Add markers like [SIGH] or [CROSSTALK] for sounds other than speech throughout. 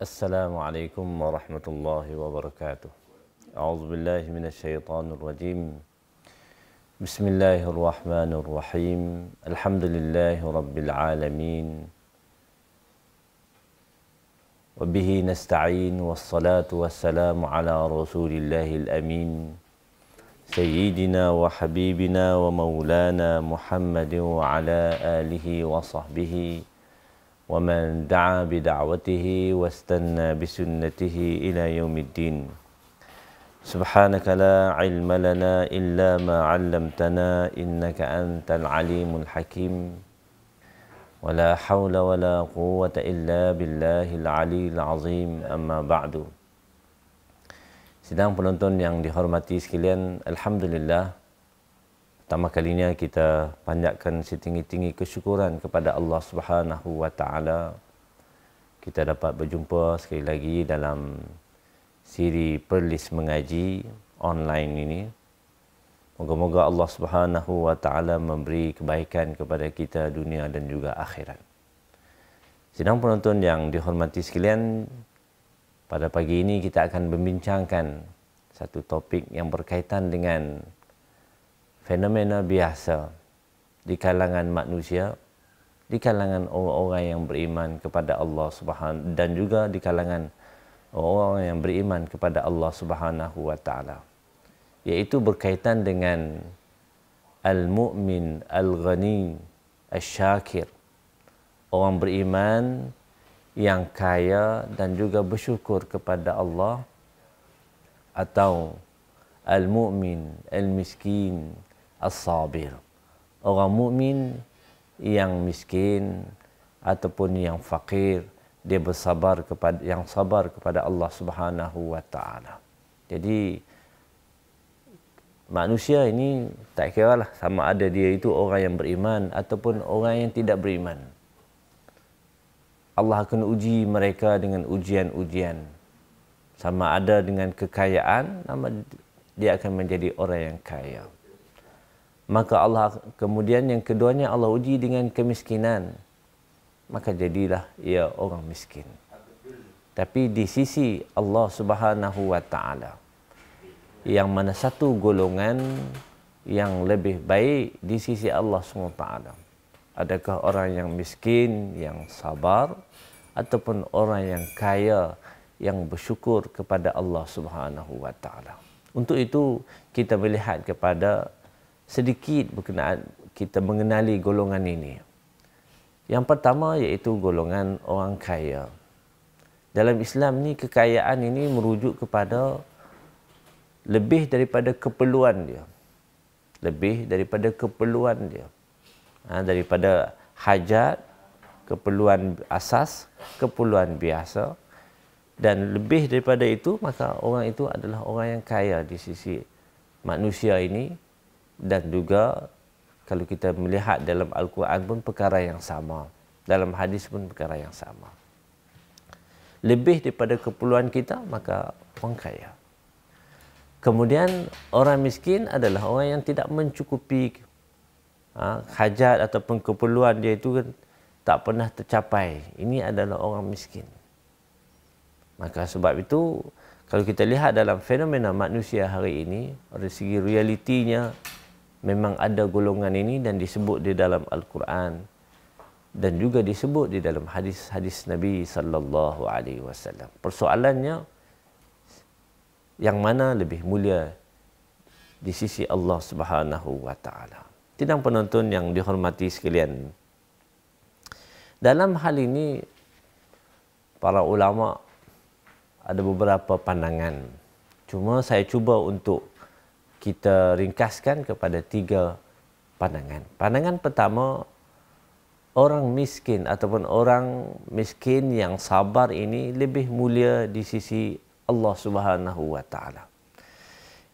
السلام عليكم ورحمة الله وبركاته أعوذ بالله من الشيطان الرجيم بسم الله الرحمن الرحيم الحمد لله رب العالمين وبه نستعين والصلاة والسلام على رسول الله الأمين سيدنا وحبيبنا ومولانا محمد وعلى آله وصحبه ومن دعا بدعوته واستنى بسنته الى يوم الدين سبحانك لا علم لنا الا ما علمتنا انك انت العليم الحكيم ولا حول ولا قوه الا بالله العلي العظيم اما بعد Sidang penonton yang dihormati sekalian, Alhamdulillah Pertama kalinya kita panjatkan setinggi-tinggi kesyukuran kepada Allah Subhanahu Wa Taala. Kita dapat berjumpa sekali lagi dalam siri Perlis Mengaji online ini. Moga-moga Allah Subhanahu Wa Taala memberi kebaikan kepada kita dunia dan juga akhirat. Sidang penonton yang dihormati sekalian, pada pagi ini kita akan membincangkan satu topik yang berkaitan dengan fenomena biasa di kalangan manusia, di kalangan orang-orang yang beriman kepada Allah Subhanahu dan juga di kalangan orang-orang yang beriman kepada Allah Subhanahu wa taala. yaitu berkaitan dengan al-mu'min al-ghani al-syakir. Orang beriman yang kaya dan juga bersyukur kepada Allah atau al-mu'min al-miskin as-sabir. Orang mukmin yang miskin ataupun yang fakir dia bersabar kepada yang sabar kepada Allah Subhanahu wa taala. Jadi manusia ini tak kira lah sama ada dia itu orang yang beriman ataupun orang yang tidak beriman. Allah akan uji mereka dengan ujian-ujian. Sama ada dengan kekayaan, nama dia akan menjadi orang yang kaya maka Allah kemudian yang keduanya Allah uji dengan kemiskinan maka jadilah ia orang miskin tapi di sisi Allah Subhanahu wa taala yang mana satu golongan yang lebih baik di sisi Allah SWT. Adakah orang yang miskin, yang sabar, ataupun orang yang kaya, yang bersyukur kepada Allah SWT. Untuk itu, kita melihat kepada sedikit berkenaan kita mengenali golongan ini. Yang pertama iaitu golongan orang kaya. Dalam Islam ni kekayaan ini merujuk kepada lebih daripada keperluan dia. Lebih daripada keperluan dia. Ha, daripada hajat, keperluan asas, keperluan biasa dan lebih daripada itu maka orang itu adalah orang yang kaya di sisi manusia ini dan juga kalau kita melihat dalam Al-Quran pun perkara yang sama. Dalam hadis pun perkara yang sama. Lebih daripada keperluan kita, maka orang kaya. Kemudian orang miskin adalah orang yang tidak mencukupi ha, hajat ataupun keperluan dia itu kan tak pernah tercapai. Ini adalah orang miskin. Maka sebab itu kalau kita lihat dalam fenomena manusia hari ini dari segi realitinya memang ada golongan ini dan disebut di dalam Al-Quran dan juga disebut di dalam hadis-hadis Nabi sallallahu alaihi wasallam. Persoalannya yang mana lebih mulia di sisi Allah Subhanahu wa taala. Tidak penonton yang dihormati sekalian. Dalam hal ini para ulama ada beberapa pandangan. Cuma saya cuba untuk kita ringkaskan kepada tiga pandangan. Pandangan pertama, orang miskin ataupun orang miskin yang sabar ini lebih mulia di sisi Allah Subhanahu wa taala.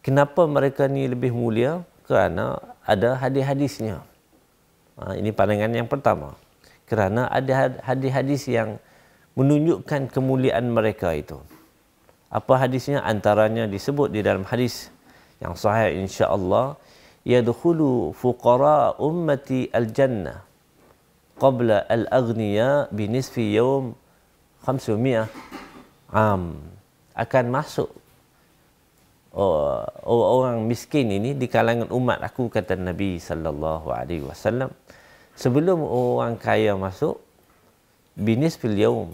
Kenapa mereka ni lebih mulia? Kerana ada hadis-hadisnya. Ha, ini pandangan yang pertama. Kerana ada hadis-hadis yang menunjukkan kemuliaan mereka itu. Apa hadisnya? Antaranya disebut di dalam hadis yang sahih insya-Allah yadkhulu fuqara ummati al-jannah qabla al-aghniya bi nisfi yawm 500 am akan masuk uh, orang miskin ini di kalangan umat aku kata Nabi sallallahu alaihi wasallam sebelum orang kaya masuk binis fil yaum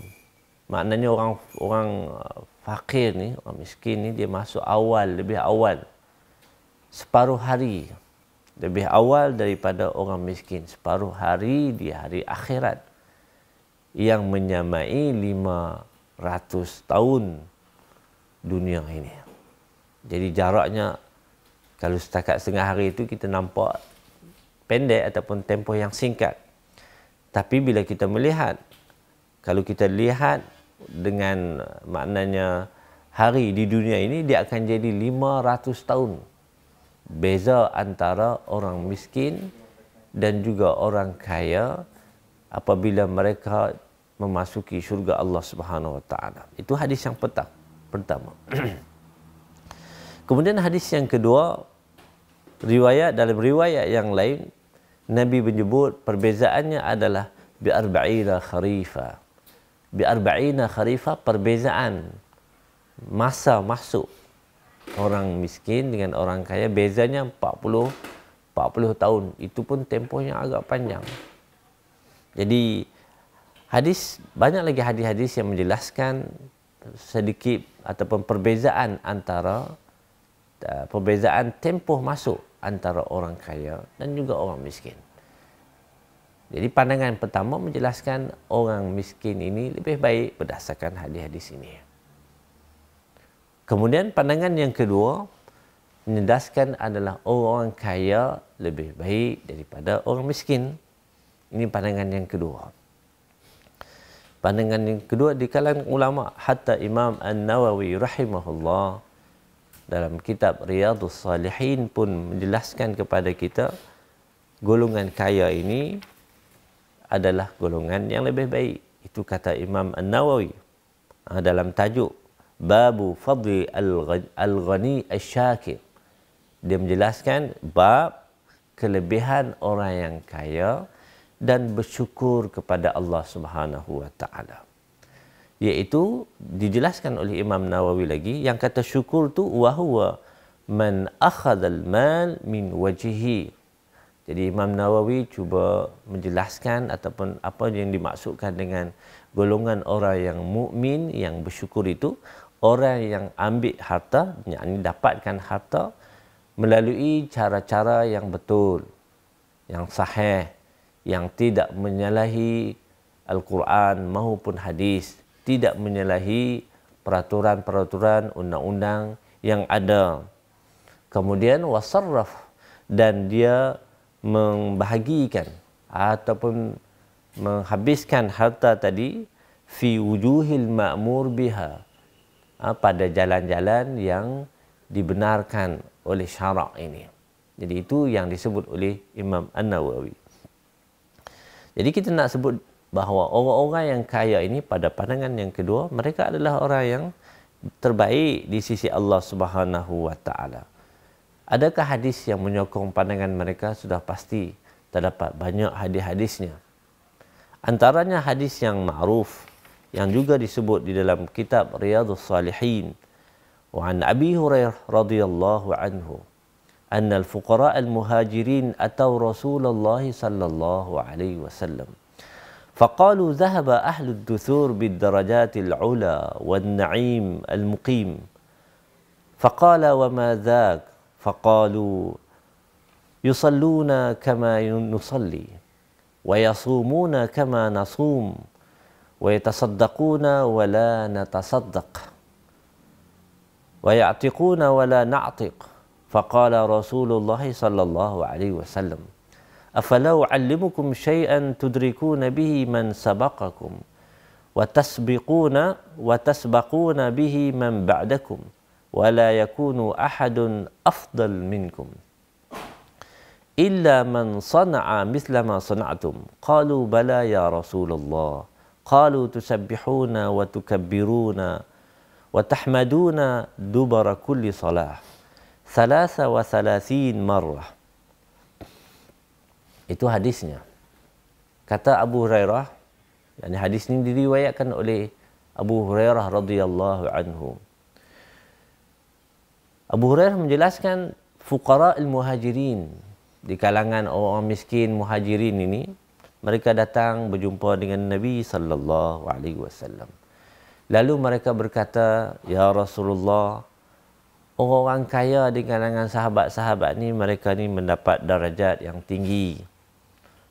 maknanya orang orang uh, fakir ni orang miskin ni dia masuk awal lebih awal separuh hari lebih awal daripada orang miskin separuh hari di hari akhirat yang menyamai 500 tahun dunia ini. Jadi jaraknya kalau setakat setengah hari itu kita nampak pendek ataupun tempoh yang singkat. Tapi bila kita melihat kalau kita lihat dengan maknanya hari di dunia ini dia akan jadi 500 tahun beza antara orang miskin dan juga orang kaya apabila mereka memasuki syurga Allah Subhanahu Wa Taala. Itu hadis yang petang, pertama. [CLEARS THROAT] Kemudian hadis yang kedua riwayat dalam riwayat yang lain Nabi menyebut perbezaannya adalah bi kharifa. Bi kharifa perbezaan masa masuk orang miskin dengan orang kaya bezanya 40 40 tahun itu pun tempohnya agak panjang jadi hadis banyak lagi hadis-hadis yang menjelaskan sedikit ataupun perbezaan antara eh, perbezaan tempoh masuk antara orang kaya dan juga orang miskin. Jadi pandangan pertama menjelaskan orang miskin ini lebih baik berdasarkan hadis-hadis ini. Kemudian pandangan yang kedua menindaskan adalah orang kaya lebih baik daripada orang miskin. Ini pandangan yang kedua. Pandangan yang kedua di kalangan ulama hatta Imam An-Nawawi rahimahullah dalam kitab Riyadhus Salihin pun menjelaskan kepada kita golongan kaya ini adalah golongan yang lebih baik. Itu kata Imam An-Nawawi ha, dalam tajuk Babu fadli al-ghani al-shakir dia menjelaskan bab kelebihan orang yang kaya dan bersyukur kepada Allah Subhanahu wa taala Yaitu dijelaskan oleh Imam Nawawi lagi yang kata syukur tu wa huwa man akhadha al-mal min wajhihi jadi Imam Nawawi cuba menjelaskan ataupun apa yang dimaksudkan dengan golongan orang yang mukmin yang bersyukur itu orang yang ambil harta, yakni dapatkan harta melalui cara-cara yang betul, yang sahih, yang tidak menyalahi Al-Quran maupun hadis, tidak menyalahi peraturan-peraturan undang-undang yang ada. Kemudian wasarraf dan dia membahagikan ataupun menghabiskan harta tadi fi wujuhil ma'mur biha Ah, pada jalan-jalan yang dibenarkan oleh syarak ini. Jadi itu yang disebut oleh Imam An-Nawawi. Jadi kita nak sebut bahawa orang-orang yang kaya ini pada pandangan yang kedua mereka adalah orang yang terbaik di sisi Allah Subhanahu wa taala. Adakah hadis yang menyokong pandangan mereka sudah pasti terdapat banyak hadis-hadisnya. Antaranya hadis yang ma'ruf yang juga disebut di dalam kitab Riyadhus Salihin وعن أبي هريرة رضي الله عنه أن الفقراء المهاجرين أتوا رسول الله صلى الله عليه وسلم فقالوا ذهب أهل الدثور بالدرجات العلى والنعيم المقيم فقال وما ذاك فقالوا يصلون كما نصلي ويصومون كما نصوم ويتصدقون ولا نتصدق ويعتقون ولا نعتق فقال رسول الله صلى الله عليه وسلم أفلا أعلمكم شيئا تدركون به من سبقكم وتسبقون وتسبقون به من بعدكم ولا يكون أحد أفضل منكم إلا من صنع مثل ما صنعتم قالوا بلى يا رسول الله قالوا تسبحون وتكبرون وتحمدون دبر كل صلاة ثلاثة وثلاثين مرة itu hadisnya kata Abu Hurairah yani hadis ini diriwayatkan oleh Abu Hurairah radhiyallahu anhu Abu Hurairah menjelaskan fuqara al-muhajirin di kalangan orang miskin muhajirin ini mereka datang berjumpa dengan Nabi sallallahu alaihi wasallam. Lalu mereka berkata, "Ya Rasulullah, orang-orang kaya di kalangan sahabat-sahabat ni mereka ni mendapat darjat yang tinggi."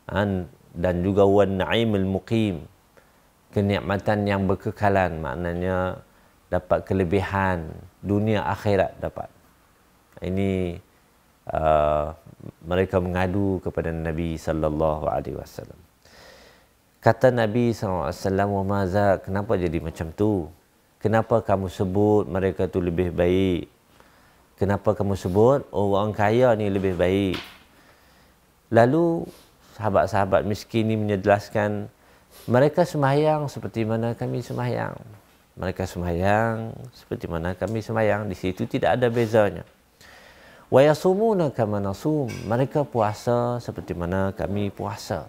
Dan dan juga wan naimul muqim kenikmatan yang berkekalan maknanya dapat kelebihan dunia akhirat dapat ini uh, mereka mengadu kepada Nabi sallallahu alaihi wasallam. Kata Nabi SAW, Wa kenapa jadi macam tu? Kenapa kamu sebut mereka tu lebih baik? Kenapa kamu sebut oh, orang kaya ni lebih baik? Lalu sahabat-sahabat miskin ini menjelaskan mereka semayang seperti mana kami semayang. Mereka semayang seperti mana kami semayang. Di situ tidak ada bezanya wa yasumuna kama nasum mereka puasa seperti mana kami puasa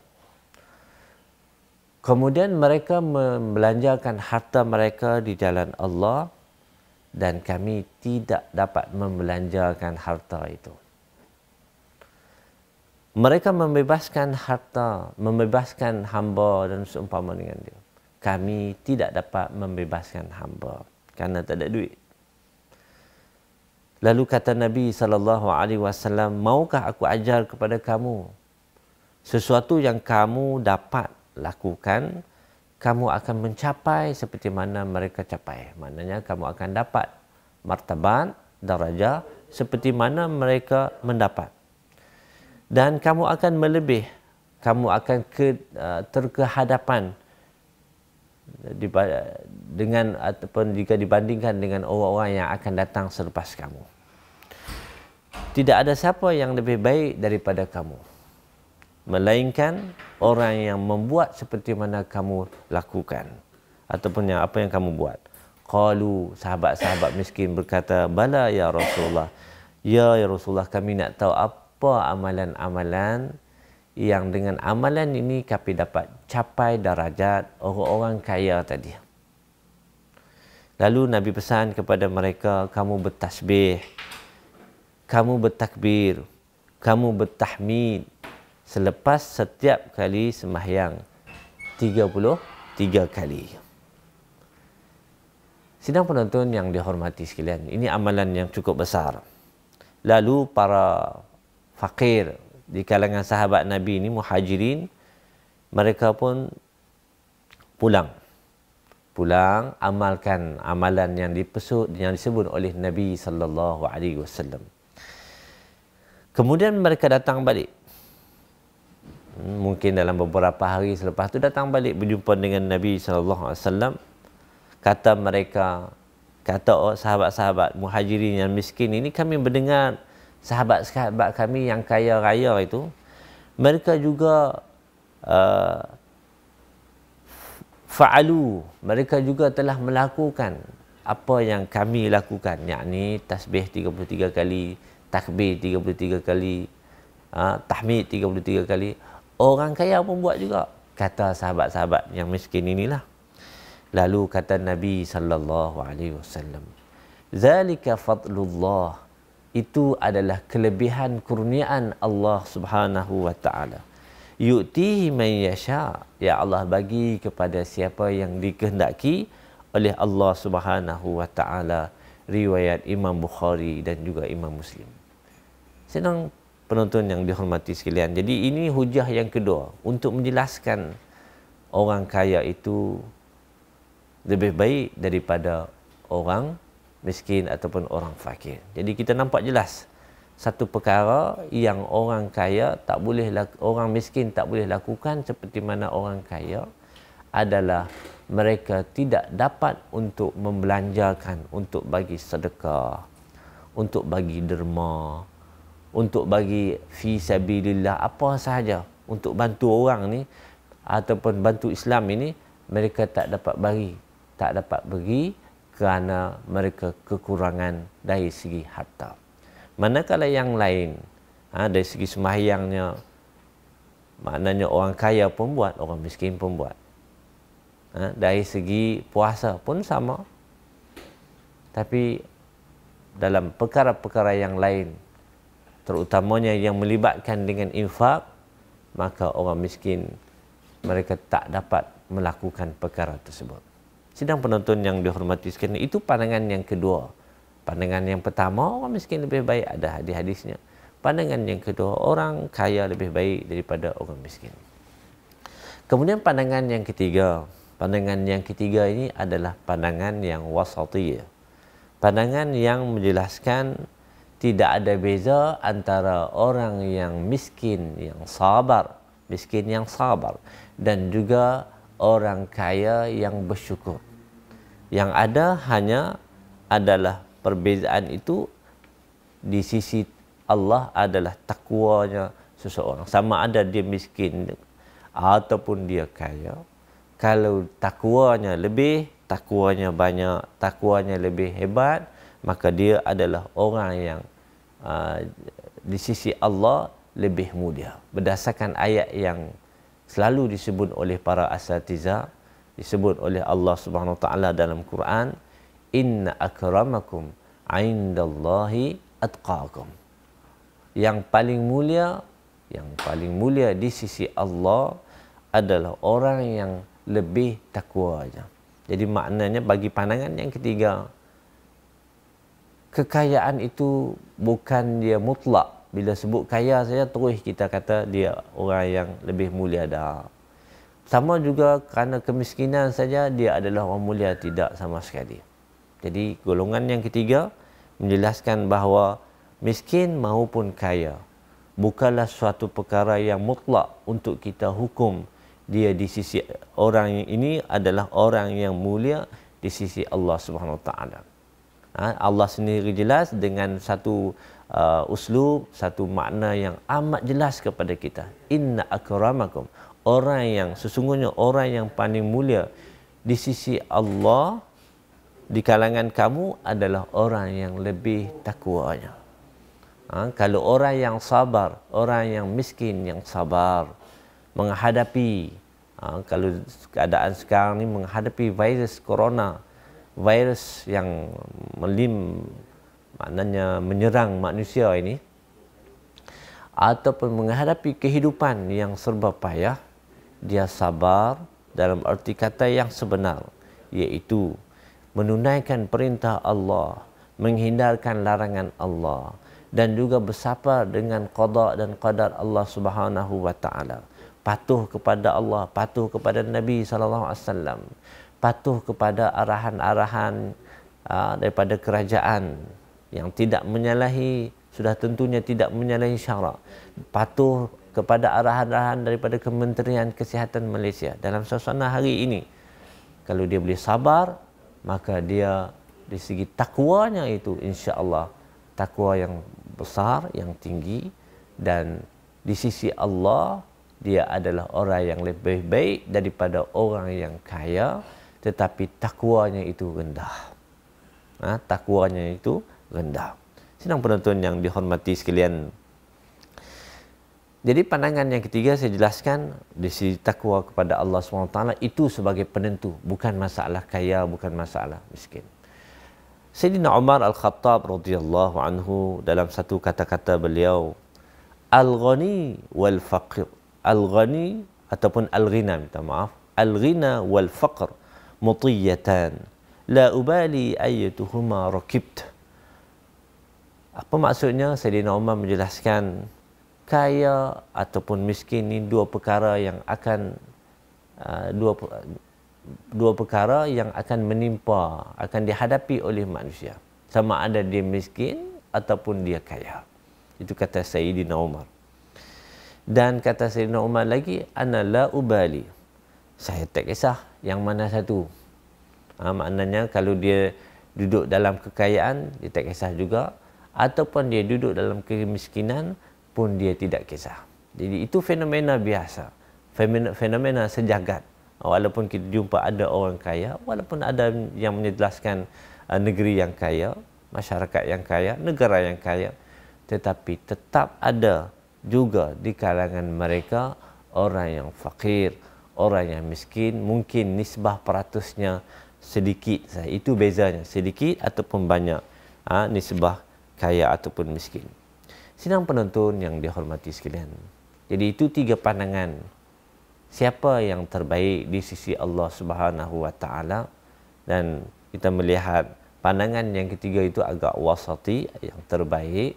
kemudian mereka membelanjakan harta mereka di jalan Allah dan kami tidak dapat membelanjakan harta itu mereka membebaskan harta membebaskan hamba dan seumpama dengan dia kami tidak dapat membebaskan hamba kerana tak ada duit Lalu kata Nabi sallallahu alaihi wasallam, "Maukah aku ajar kepada kamu sesuatu yang kamu dapat lakukan, kamu akan mencapai seperti mana mereka capai." Maknanya kamu akan dapat martabat, darajat seperti mana mereka mendapat. Dan kamu akan melebih, kamu akan ke, eh, terkehadapan dengan ataupun jika dibandingkan dengan orang-orang yang akan datang selepas kamu. Tidak ada siapa yang lebih baik daripada kamu. Melainkan orang yang membuat seperti mana kamu lakukan. Ataupun yang apa yang kamu buat. Qalu sahabat-sahabat miskin berkata, Bala ya Rasulullah. Ya, ya Rasulullah kami nak tahu apa amalan-amalan yang dengan amalan ini kami dapat capai darajat orang-orang kaya tadi. Lalu Nabi pesan kepada mereka, kamu bertasbih, kamu bertakbir, kamu bertahmid selepas setiap kali semahyang 33 kali. Sidang penonton yang dihormati sekalian, ini amalan yang cukup besar. Lalu para fakir di kalangan sahabat Nabi ini, muhajirin, mereka pun pulang pulang amalkan amalan yang dipesut yang disebut oleh Nabi sallallahu alaihi wasallam. Kemudian mereka datang balik. Hmm, mungkin dalam beberapa hari selepas itu datang balik berjumpa dengan Nabi sallallahu alaihi wasallam. Kata mereka kata oh, sahabat-sahabat muhajirin yang miskin ini kami mendengar sahabat-sahabat kami yang kaya raya itu mereka juga uh, fa'alu mereka juga telah melakukan apa yang kami lakukan yakni tasbih 33 kali takbir 33 kali ha, tahmid 33 kali orang kaya pun buat juga kata sahabat-sahabat yang miskin inilah lalu kata Nabi sallallahu alaihi wasallam zalika fadlullah itu adalah kelebihan kurniaan Allah Subhanahu wa taala yu'tihi man yasha ya Allah bagi kepada siapa yang dikehendaki oleh Allah Subhanahu wa taala riwayat Imam Bukhari dan juga Imam Muslim senang penonton yang dihormati sekalian jadi ini hujah yang kedua untuk menjelaskan orang kaya itu lebih baik daripada orang miskin ataupun orang fakir jadi kita nampak jelas satu perkara yang orang kaya tak boleh orang miskin tak boleh lakukan seperti mana orang kaya adalah mereka tidak dapat untuk membelanjakan untuk bagi sedekah untuk bagi derma untuk bagi fi sabilillah apa sahaja untuk bantu orang ni ataupun bantu Islam ini mereka tak dapat bagi tak dapat bagi kerana mereka kekurangan dari segi harta. Manakala yang lain, ha, dari segi sembahyangnya, maknanya orang kaya pun buat, orang miskin pun buat. Ha, dari segi puasa pun sama. Tapi dalam perkara-perkara yang lain, terutamanya yang melibatkan dengan infak, maka orang miskin mereka tak dapat melakukan perkara tersebut. Sidang penonton yang dihormati sekalian, itu pandangan yang kedua. Pandangan yang pertama, orang miskin lebih baik ada hadis-hadisnya. Pandangan yang kedua, orang kaya lebih baik daripada orang miskin. Kemudian pandangan yang ketiga, pandangan yang ketiga ini adalah pandangan yang wasatiyah. Pandangan yang menjelaskan tidak ada beza antara orang yang miskin yang sabar, miskin yang sabar dan juga orang kaya yang bersyukur. Yang ada hanya adalah perbezaan itu di sisi Allah adalah takwanya seseorang. Sama ada dia miskin ataupun dia kaya. Kalau takwanya lebih, takwanya banyak, takwanya lebih hebat, maka dia adalah orang yang uh, di sisi Allah lebih mulia. Berdasarkan ayat yang selalu disebut oleh para asatiza, disebut oleh Allah Subhanahu Wa Taala dalam Quran, Inna akramakum aindallahi atqakum. Yang paling mulia, yang paling mulia di sisi Allah adalah orang yang lebih takwanya. Jadi maknanya bagi pandangan yang ketiga, kekayaan itu bukan dia mutlak. Bila sebut kaya saja terus kita kata dia orang yang lebih mulia dah. Sama juga kerana kemiskinan saja dia adalah orang mulia tidak sama sekali. Jadi golongan yang ketiga menjelaskan bahawa miskin maupun kaya bukanlah suatu perkara yang mutlak untuk kita hukum dia di sisi orang ini adalah orang yang mulia di sisi Allah Subhanahu Wa Taala. Ha, Allah sendiri jelas dengan satu uh, uslub, satu makna yang amat jelas kepada kita. Inna akramakum. Orang yang sesungguhnya orang yang paling mulia di sisi Allah di kalangan kamu adalah orang yang lebih takwanya. Ha, kalau orang yang sabar, orang yang miskin yang sabar menghadapi ha, kalau keadaan sekarang ini menghadapi virus corona, virus yang melim maknanya menyerang manusia ini ataupun menghadapi kehidupan yang serba payah dia sabar dalam arti kata yang sebenar iaitu menunaikan perintah Allah, menghindarkan larangan Allah dan juga bersapa dengan qada dan qadar Allah Subhanahu wa taala. Patuh kepada Allah, patuh kepada Nabi sallallahu alaihi wasallam, patuh kepada arahan-arahan ah, daripada kerajaan yang tidak menyalahi sudah tentunya tidak menyalahi syarak. Patuh kepada arahan-arahan daripada Kementerian Kesihatan Malaysia dalam suasana hari ini. Kalau dia boleh sabar, maka dia di segi takwanya itu insya-Allah takwa yang besar yang tinggi dan di sisi Allah dia adalah orang yang lebih baik daripada orang yang kaya tetapi takwanya itu rendah. Ha, takwanya itu rendah. Sidang penonton yang dihormati sekalian jadi pandangan yang ketiga saya jelaskan di sisi takwa kepada Allah SWT itu sebagai penentu. Bukan masalah kaya, bukan masalah miskin. Sayyidina Umar Al-Khattab radhiyallahu anhu dalam satu kata-kata beliau Al-Ghani wal-Faqir Al-Ghani ataupun Al-Ghina minta maaf Al-Ghina wal-Faqir mutiyyatan, la ubali ayatuhuma rakibt apa maksudnya Sayyidina Umar menjelaskan kaya ataupun miskin ini dua perkara yang akan uh, dua dua perkara yang akan menimpa akan dihadapi oleh manusia sama ada dia miskin ataupun dia kaya itu kata Sayyidina Umar dan kata Sayyidina Umar lagi ana la ubali saya tak kisah yang mana satu ha, maknanya kalau dia duduk dalam kekayaan dia tak kisah juga ataupun dia duduk dalam kemiskinan pun dia tidak kisah. Jadi itu fenomena biasa. Fenomena sejagat. Walaupun kita jumpa ada orang kaya, walaupun ada yang menjelaskan uh, negeri yang kaya, masyarakat yang kaya, negara yang kaya, tetapi tetap ada juga di kalangan mereka orang yang fakir, orang yang miskin, mungkin nisbah peratusnya sedikit. Itu bezanya, sedikit ataupun banyak ha, nisbah kaya ataupun miskin. Sidang penonton yang dihormati sekalian. Jadi itu tiga pandangan. Siapa yang terbaik di sisi Allah Subhanahu wa taala dan kita melihat pandangan yang ketiga itu agak wasati yang terbaik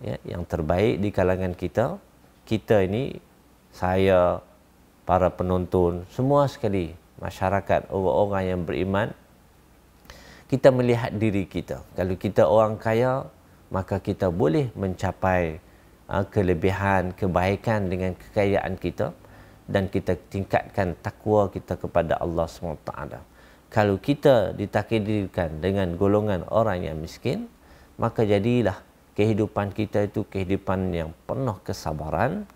ya yang terbaik di kalangan kita kita ini saya para penonton semua sekali masyarakat orang-orang yang beriman kita melihat diri kita kalau kita orang kaya maka kita boleh mencapai ah, kelebihan, kebaikan dengan kekayaan kita dan kita tingkatkan takwa kita kepada Allah SWT. Kalau kita ditakdirkan dengan golongan orang yang miskin, maka jadilah kehidupan kita itu kehidupan yang penuh kesabaran,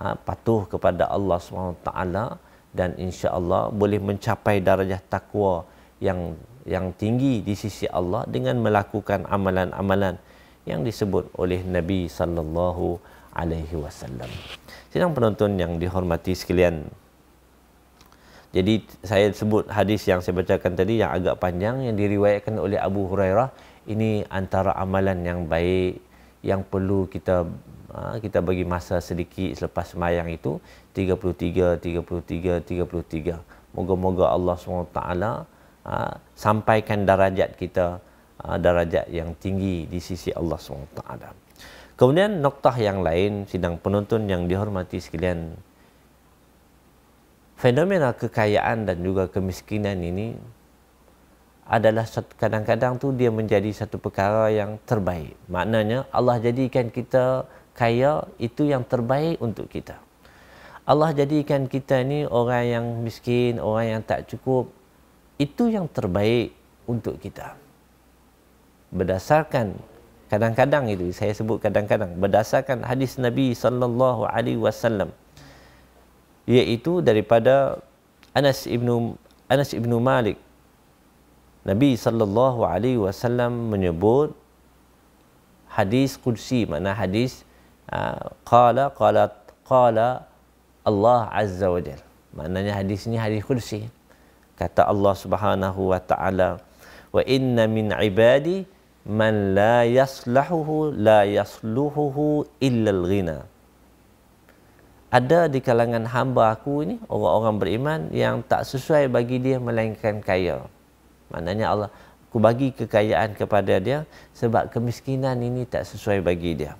ah, patuh kepada Allah SWT dan insya Allah boleh mencapai darjah takwa yang yang tinggi di sisi Allah dengan melakukan amalan-amalan yang disebut oleh Nabi sallallahu alaihi wasallam. Sidang penonton yang dihormati sekalian. Jadi saya sebut hadis yang saya bacakan tadi yang agak panjang yang diriwayatkan oleh Abu Hurairah ini antara amalan yang baik yang perlu kita ha, kita bagi masa sedikit selepas semayang itu 33 33 33. Moga-moga Allah SWT ha, sampaikan darajat kita Ah, darajat yang tinggi di sisi Allah SWT. Kemudian noktah yang lain, sidang penonton yang dihormati sekalian, fenomena kekayaan dan juga kemiskinan ini adalah kadang-kadang tu dia menjadi satu perkara yang terbaik. Maknanya Allah jadikan kita kaya itu yang terbaik untuk kita. Allah jadikan kita ni orang yang miskin, orang yang tak cukup, itu yang terbaik untuk kita berdasarkan kadang-kadang itu saya sebut kadang-kadang berdasarkan hadis Nabi sallallahu alaihi wasallam iaitu daripada Anas bin Anas bin Malik Nabi sallallahu alaihi wasallam menyebut hadis qudsi makna hadis ah, qala qalat qala Allah azza wa jal maknanya hadis ini hadis qudsi kata Allah subhanahu wa ta'ala wa inna min ibadi man la yaslahuhu la yasluhuhu illa al-ghina ada di kalangan hamba aku ini orang-orang beriman yang tak sesuai bagi dia melainkan kaya maknanya Allah aku bagi kekayaan kepada dia sebab kemiskinan ini tak sesuai bagi dia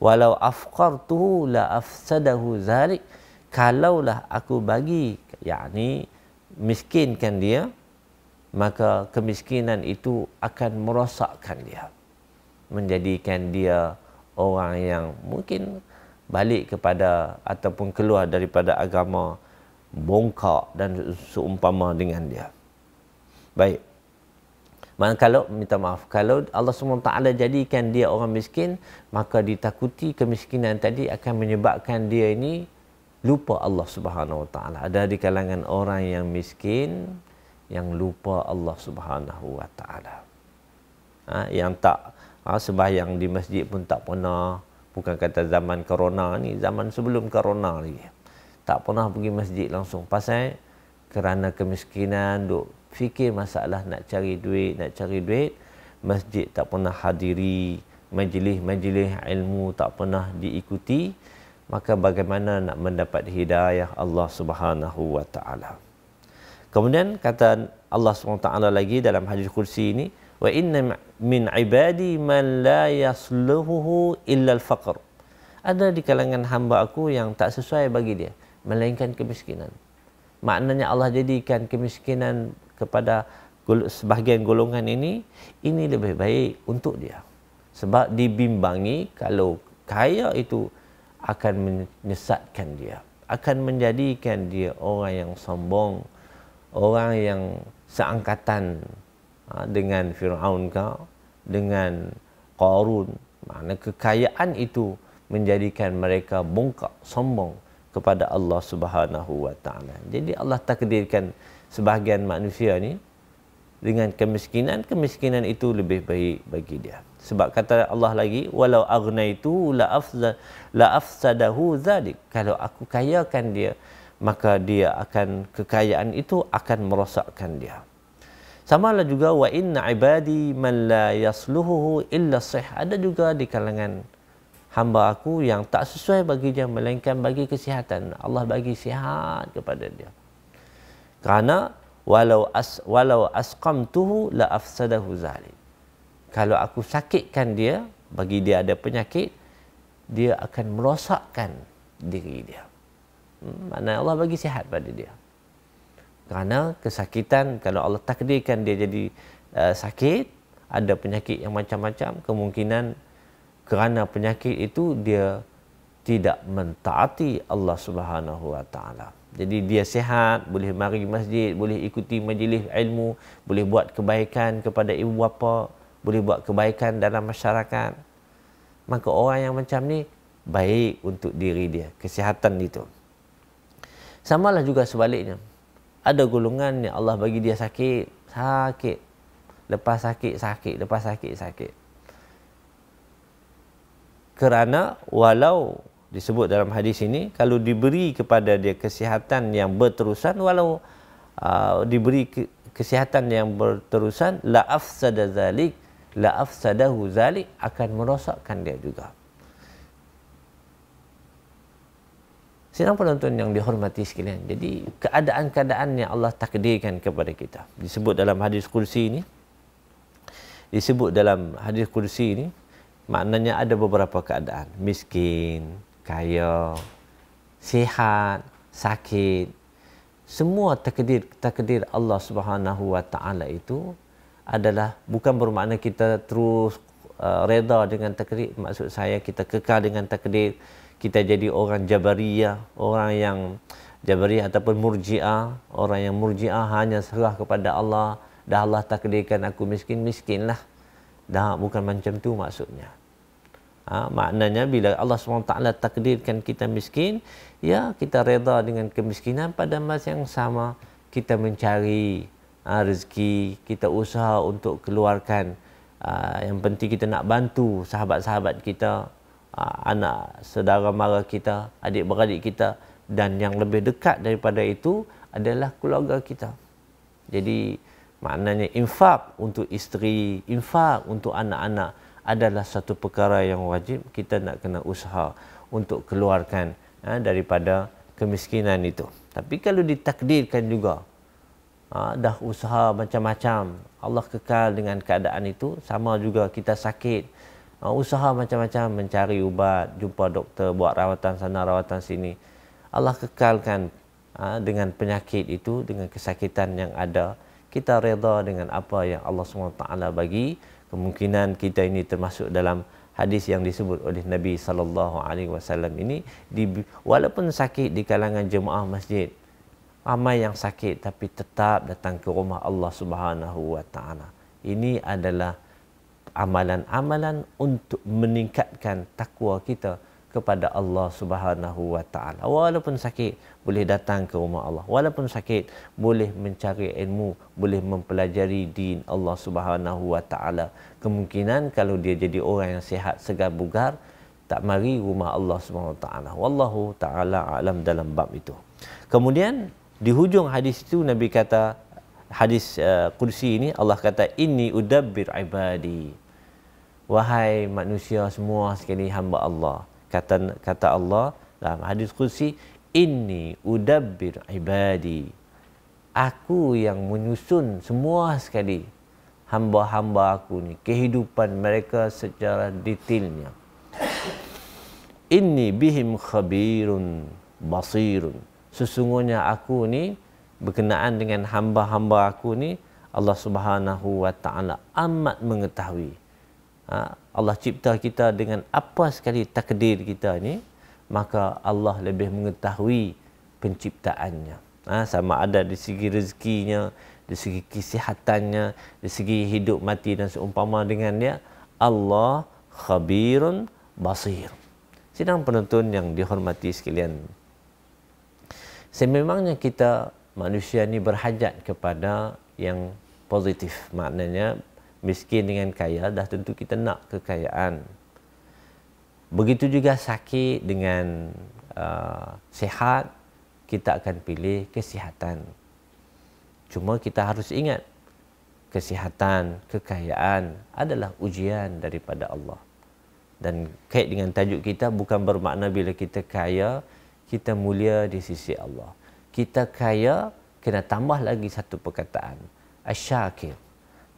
walau afqartuhu la afsadahu zalik kalaulah aku bagi yakni miskinkan dia maka kemiskinan itu akan merosakkan dia menjadikan dia orang yang mungkin balik kepada ataupun keluar daripada agama bongkak dan seumpama dengan dia baik Maka kalau minta maaf kalau Allah Subhanahu Taala jadikan dia orang miskin maka ditakuti kemiskinan tadi akan menyebabkan dia ini lupa Allah Subhanahu Wa Taala ada di kalangan orang yang miskin yang lupa Allah Subhanahu Wa Taala. Ha, yang tak ha, sembahyang di masjid pun tak pernah. Bukan kata zaman corona ni, zaman sebelum corona ni, Tak pernah pergi masjid langsung. Pasal kerana kemiskinan, duk fikir masalah nak cari duit, nak cari duit. Masjid tak pernah hadiri, majlis-majlis ilmu tak pernah diikuti. Maka bagaimana nak mendapat hidayah Allah Subhanahu Wa Taala? Kemudian kata Allah SWT lagi dalam hadis kursi ini, wa inna min ibadi man la yasluhu illa al-faqr. Ada di kalangan hamba aku yang tak sesuai bagi dia melainkan kemiskinan. Maknanya Allah jadikan kemiskinan kepada sebahagian golongan ini ini lebih baik untuk dia. Sebab dibimbangi kalau kaya itu akan menyesatkan dia, akan menjadikan dia orang yang sombong, orang yang seangkatan ha, dengan Firaun kau dengan Qarun makna kekayaan itu menjadikan mereka bongkak sombong kepada Allah Subhanahu wa taala. Jadi Allah takdirkan sebahagian manusia ni dengan kemiskinan, kemiskinan itu lebih baik bagi dia. Sebab kata Allah lagi, walau aghnaitu la afza la afsadahu zalik. Kalau aku kayakan dia, maka dia akan kekayaan itu akan merosakkan dia. Sama lah juga wa inna ibadi man la yasluhu illa sih. Ada juga di kalangan hamba aku yang tak sesuai bagi dia melainkan bagi kesihatan. Allah bagi sihat kepada dia. Karena walau as walau asqamtuhu la afsadahu zalim. Kalau aku sakitkan dia, bagi dia ada penyakit, dia akan merosakkan diri dia. Hmm, maknanya Allah bagi sihat pada dia kerana kesakitan kalau Allah takdirkan dia jadi uh, sakit ada penyakit yang macam-macam kemungkinan kerana penyakit itu dia tidak mentaati Allah Subhanahu wa taala jadi dia sihat boleh mari masjid boleh ikuti majlis ilmu boleh buat kebaikan kepada ibu bapa boleh buat kebaikan dalam masyarakat maka orang yang macam ni baik untuk diri dia kesihatan itu dia Samalah juga sebaliknya. Ada golongan yang Allah bagi dia sakit, sakit. Lepas sakit, sakit. Lepas sakit, sakit. Kerana walau disebut dalam hadis ini, kalau diberi kepada dia kesihatan yang berterusan, walau uh, diberi ke- kesihatan yang berterusan, la afsada zalik, la zalik akan merosakkan dia juga. Senang penonton yang dihormati sekalian. Jadi keadaan-keadaan yang Allah takdirkan kepada kita. Disebut dalam hadis kursi ini. Disebut dalam hadis kursi ini. Maknanya ada beberapa keadaan. Miskin, kaya, sihat, sakit. Semua takdir takdir Allah Subhanahu Wa Taala itu adalah bukan bermakna kita terus uh, reda dengan takdir. Maksud saya kita kekal dengan takdir kita jadi orang jabariyah, orang yang jabariyah ataupun murji'ah, orang yang murji'ah hanya serah kepada Allah, dah Allah takdirkan aku miskin, miskinlah. Dah bukan macam tu maksudnya. Ha, maknanya bila Allah SWT takdirkan kita miskin, ya kita reda dengan kemiskinan pada masa yang sama kita mencari ha, rezeki, kita usaha untuk keluarkan Uh, yang penting kita nak bantu sahabat-sahabat kita Ah, anak saudara mara kita, adik beradik kita dan yang lebih dekat daripada itu adalah keluarga kita. Jadi maknanya infak untuk isteri, infak untuk anak-anak adalah satu perkara yang wajib kita nak kena usaha untuk keluarkan ha, daripada kemiskinan itu. Tapi kalau ditakdirkan juga ha, dah usaha macam-macam, Allah kekal dengan keadaan itu sama juga kita sakit uh, usaha macam-macam mencari ubat, jumpa doktor, buat rawatan sana, rawatan sini. Allah kekalkan uh, dengan penyakit itu, dengan kesakitan yang ada. Kita reda dengan apa yang Allah SWT bagi. Kemungkinan kita ini termasuk dalam hadis yang disebut oleh Nabi sallallahu alaihi wasallam ini di walaupun sakit di kalangan jemaah masjid ramai yang sakit tapi tetap datang ke rumah Allah Subhanahu wa taala ini adalah amalan-amalan untuk meningkatkan takwa kita kepada Allah Subhanahu wa taala. Walaupun sakit boleh datang ke rumah Allah. Walaupun sakit boleh mencari ilmu, boleh mempelajari din Allah Subhanahu wa taala. Kemungkinan kalau dia jadi orang yang sihat segar bugar tak mari rumah Allah Subhanahu wa taala. Wallahu taala alam dalam bab itu. Kemudian di hujung hadis itu Nabi kata hadis uh, eh, kursi ini Allah kata inni udabbir ibadi wahai manusia semua sekali hamba Allah kata kata Allah dalam hadis qudsi inni udabbir ibadi aku yang menyusun semua sekali hamba-hamba aku ni kehidupan mereka secara detailnya ini bihim khabirun basirun sesungguhnya aku ni berkenaan dengan hamba-hamba aku ni Allah Subhanahu wa taala amat mengetahui Ha, Allah cipta kita dengan apa sekali takdir kita ni maka Allah lebih mengetahui penciptaannya ha, sama ada di segi rezekinya di segi kesihatannya di segi hidup mati dan seumpama dengan dia Allah khabirun basir sidang penonton yang dihormati sekalian sememangnya kita manusia ni berhajat kepada yang positif maknanya miskin dengan kaya dah tentu kita nak kekayaan begitu juga sakit dengan uh, sihat kita akan pilih kesihatan cuma kita harus ingat kesihatan kekayaan adalah ujian daripada Allah dan kait dengan tajuk kita bukan bermakna bila kita kaya kita mulia di sisi Allah kita kaya kena tambah lagi satu perkataan asy As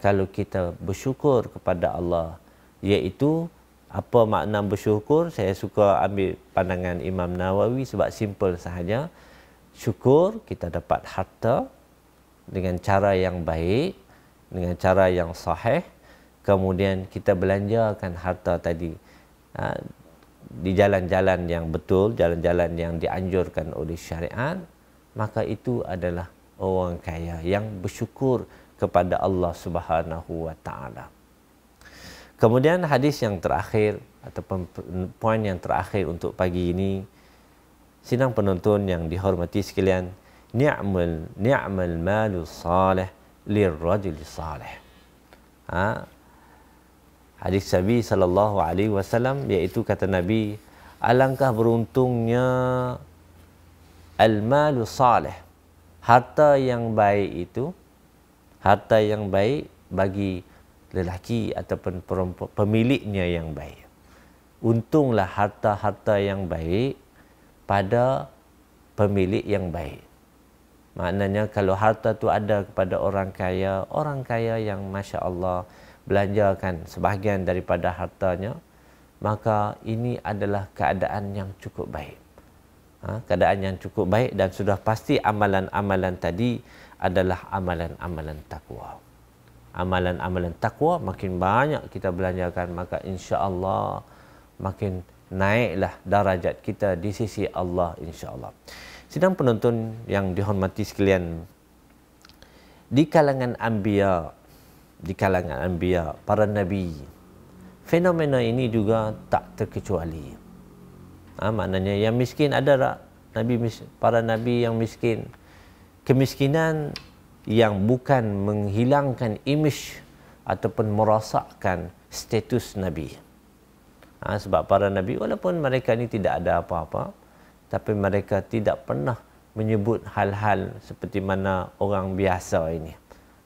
kalau kita bersyukur kepada Allah iaitu apa makna bersyukur saya suka ambil pandangan Imam Nawawi sebab simple sahaja syukur kita dapat harta dengan cara yang baik dengan cara yang sahih kemudian kita belanjakan harta tadi ha, di jalan-jalan yang betul jalan-jalan yang dianjurkan oleh syariat maka itu adalah orang kaya yang bersyukur kepada Allah Subhanahu wa taala. Kemudian hadis yang terakhir ataupun poin yang terakhir untuk pagi ini sinang penonton yang dihormati sekalian ni'mal ni'mal malu salih lirajul salih. Ha? Hadis Nabi sallallahu alaihi wasallam iaitu kata Nabi alangkah beruntungnya al malu salih harta yang baik itu harta yang baik bagi lelaki ataupun pemiliknya yang baik. Untunglah harta-harta yang baik pada pemilik yang baik. Maknanya kalau harta tu ada kepada orang kaya, orang kaya yang Masya Allah belanjakan sebahagian daripada hartanya, maka ini adalah keadaan yang cukup baik. Ha, keadaan yang cukup baik dan sudah pasti amalan-amalan tadi adalah amalan-amalan takwa. Amalan-amalan takwa makin banyak kita belanjakan maka insya-Allah makin naiklah darajat kita di sisi Allah insya-Allah. Sidang penonton yang dihormati sekalian di kalangan ambia, di kalangan ambia para nabi fenomena ini juga tak terkecuali. Ha, maknanya yang miskin ada tak? Nabi para nabi yang miskin kemiskinan yang bukan menghilangkan imej ataupun merosakkan status Nabi. Ha, sebab para Nabi walaupun mereka ini tidak ada apa-apa, tapi mereka tidak pernah menyebut hal-hal seperti mana orang biasa ini.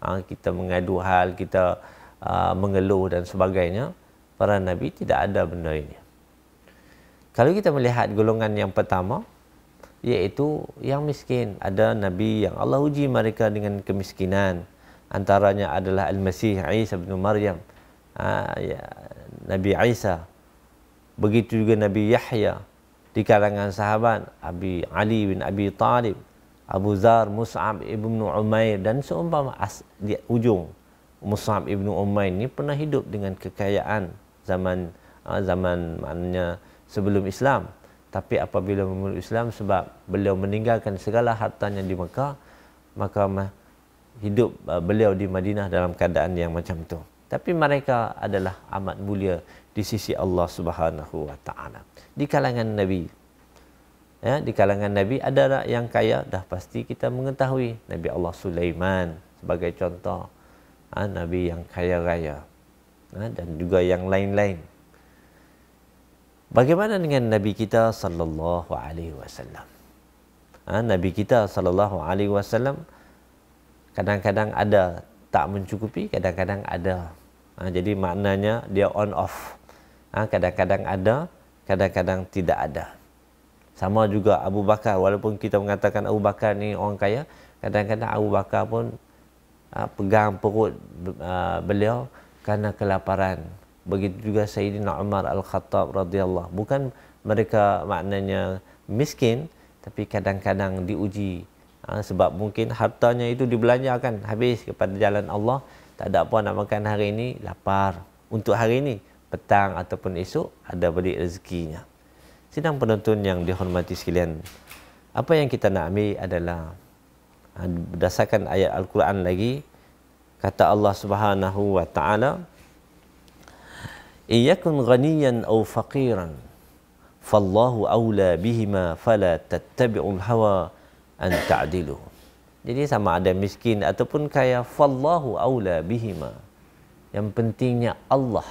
Ha, kita mengadu hal, kita uh, mengeluh dan sebagainya. Para Nabi tidak ada benda ini. Kalau kita melihat golongan yang pertama, Yaitu yang miskin ada nabi yang Allah uji mereka dengan kemiskinan antaranya adalah al-masih Isa bin Maryam ha, ya, nabi Isa begitu juga nabi Yahya di kalangan sahabat Abi Ali bin Abi Talib Abu Zar Mus'ab ibnu Umair dan seumpama as, di ujung Mus'ab ibnu Umair ini pernah hidup dengan kekayaan zaman ha, zaman maknanya sebelum Islam tapi apabila memeluk Islam sebab beliau meninggalkan segala hartanya di Mekah, maka hidup uh, beliau di Madinah dalam keadaan yang macam tu. Tapi mereka adalah amat mulia di sisi Allah Subhanahu Wa Taala. Di kalangan Nabi, ya, di kalangan Nabi ada yang kaya dah pasti kita mengetahui Nabi Allah Sulaiman sebagai contoh ha, Nabi yang kaya raya ha, dan juga yang lain-lain. Bagaimana dengan Nabi kita sallallahu alaihi wasallam? Ha, Nabi kita sallallahu alaihi wasallam kadang-kadang ada tak mencukupi, kadang-kadang ada. Ha, jadi maknanya dia on off. Ha, kadang-kadang ada, kadang-kadang tidak ada. Sama juga Abu Bakar. Walaupun kita mengatakan Abu Bakar ni orang kaya, kadang-kadang Abu Bakar pun ha, pegang perut uh, beliau kerana kelaparan begitu juga Sayyidina Umar Al-Khattab radhiyallahu bukan mereka maknanya miskin tapi kadang-kadang diuji ha, sebab mungkin hartanya itu dibelanjakan habis kepada jalan Allah tak ada apa nak makan hari ini lapar untuk hari ini petang ataupun esok ada balik rezekinya sidang penonton yang dihormati sekalian apa yang kita nak ambil adalah ha, berdasarkan ayat Al-Quran lagi kata Allah Subhanahu wa taala in yakun ghaniyan aw faqiran fallahu aula bihima fala tattabi'ul hawa an ta'dilu jadi sama ada miskin ataupun kaya fallahu aula bihima yang pentingnya Allah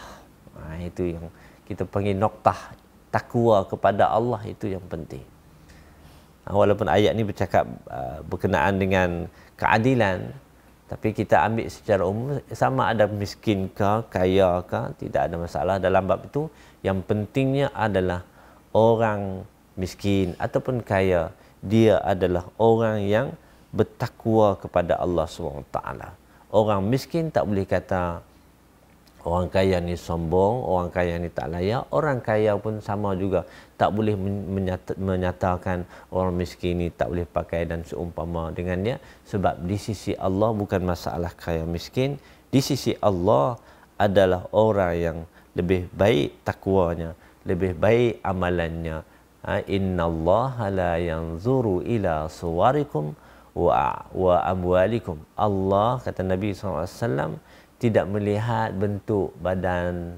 nah, ha, itu yang kita panggil noktah takwa kepada Allah itu yang penting nah, ha, walaupun ayat ni bercakap uh, berkenaan dengan keadilan tapi kita ambil secara umum sama ada miskin ke kaya ke tidak ada masalah dalam bab itu yang pentingnya adalah orang miskin ataupun kaya dia adalah orang yang bertakwa kepada Allah SWT. Orang miskin tak boleh kata Orang kaya ni sombong, orang kaya ni tak layak, orang kaya pun sama juga. Tak boleh menyata, menyatakan orang miskin ni tak boleh pakai dan seumpama dengan dia. Sebab di sisi Allah bukan masalah kaya miskin. Di sisi Allah adalah orang yang lebih baik takwanya, lebih baik amalannya. Ha, Inna Allah la yanzuru ila suwarikum wa, wa amwalikum. Allah kata Nabi SAW, tidak melihat bentuk badan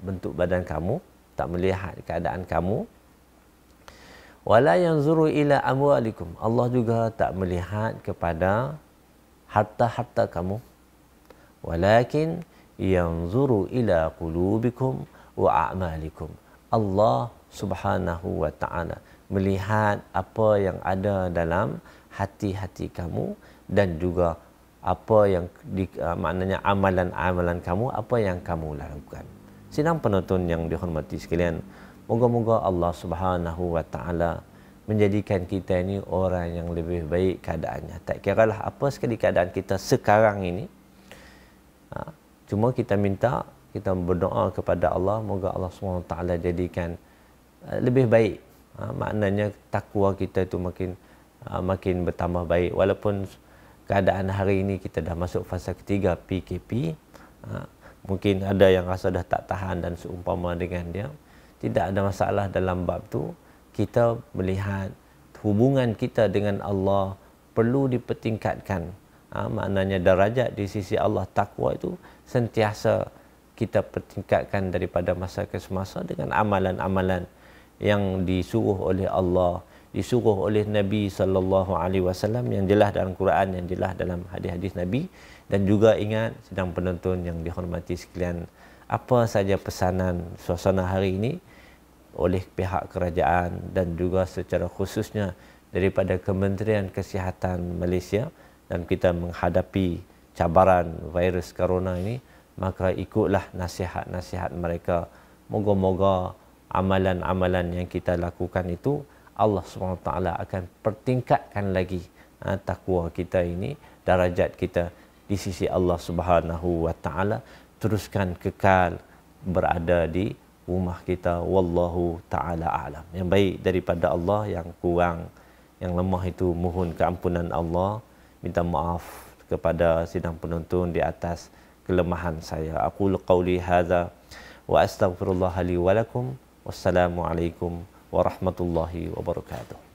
bentuk badan kamu tak melihat keadaan kamu wala yanzuru ila amwalikum Allah juga tak melihat kepada harta-harta kamu walakin yanzuru ila qulubikum wa a'malikum Allah Subhanahu wa taala melihat apa yang ada dalam hati-hati kamu dan juga apa yang di, uh, maknanya amalan-amalan kamu apa yang kamu lakukan Sinang penonton yang dihormati sekalian moga-moga Allah Subhanahu wa taala menjadikan kita ini orang yang lebih baik keadaannya tak kiralah apa sekali keadaan kita sekarang ini ha, cuma kita minta kita berdoa kepada Allah moga Allah Subhanahu wa taala jadikan uh, lebih baik ha, maknanya takwa kita itu makin uh, makin bertambah baik walaupun keadaan hari ini kita dah masuk fasa ketiga PKP ha, mungkin ada yang rasa dah tak tahan dan seumpama dengan dia tidak ada masalah dalam bab tu kita melihat hubungan kita dengan Allah perlu dipertingkatkan ha, maknanya darajat di sisi Allah takwa itu sentiasa kita pertingkatkan daripada masa ke semasa dengan amalan-amalan yang disuruh oleh Allah disuruh oleh Nabi sallallahu alaihi wasallam yang jelas dalam Quran yang jelas dalam hadis-hadis Nabi dan juga ingat sedang penonton yang dihormati sekalian apa saja pesanan suasana hari ini oleh pihak kerajaan dan juga secara khususnya daripada Kementerian Kesihatan Malaysia dan kita menghadapi cabaran virus corona ini maka ikutlah nasihat-nasihat mereka moga-moga amalan-amalan yang kita lakukan itu Allah SWT akan pertingkatkan lagi uh, takwa kita ini, darajat kita di sisi Allah Subhanahu wa taala teruskan kekal berada di rumah kita wallahu taala alam yang baik daripada Allah yang kurang yang lemah itu mohon keampunan Allah minta maaf kepada sidang penonton di atas kelemahan saya aku qauli hadza wa astaghfirullah li wa lakum wassalamu alaikum warahmatullahi wabarakatuh.